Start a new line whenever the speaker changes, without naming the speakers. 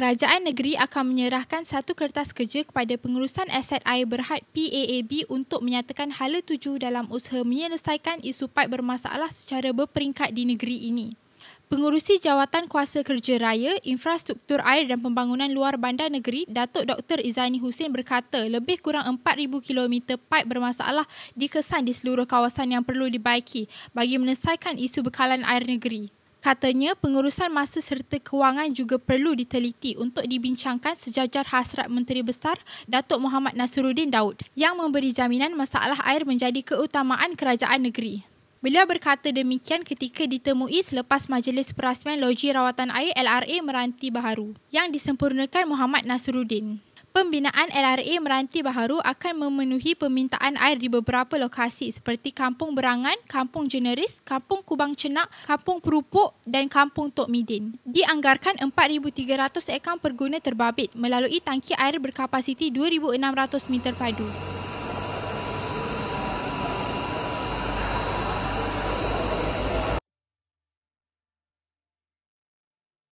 Kerajaan negeri akan menyerahkan satu kertas kerja kepada pengurusan aset air berhad PAAB untuk menyatakan hala tuju dalam usaha menyelesaikan isu paip bermasalah secara berperingkat di negeri ini. Pengurusi Jawatan Kuasa Kerja Raya, Infrastruktur Air dan Pembangunan Luar Bandar Negeri, Datuk Dr. Izani Hussein berkata lebih kurang 4,000 km paip bermasalah dikesan di seluruh kawasan yang perlu dibaiki bagi menyelesaikan isu bekalan air negeri. Katanya, pengurusan masa serta kewangan juga perlu diteliti untuk dibincangkan sejajar hasrat Menteri Besar Datuk Muhammad Nasruddin Daud yang memberi jaminan masalah air menjadi keutamaan kerajaan negeri. Beliau berkata demikian ketika ditemui selepas Majlis Perasmian Logi Rawatan Air LRA Meranti Baharu yang disempurnakan Muhammad Nasruddin. Pembinaan LRA Meranti Baharu akan memenuhi permintaan air di beberapa lokasi seperti Kampung Berangan, Kampung Jeneris, Kampung Kubang Cenak, Kampung Perupuk dan Kampung Tok Midin. Dianggarkan 4,300 ekang perguna terbabit melalui tangki air berkapasiti 2,600 meter padu.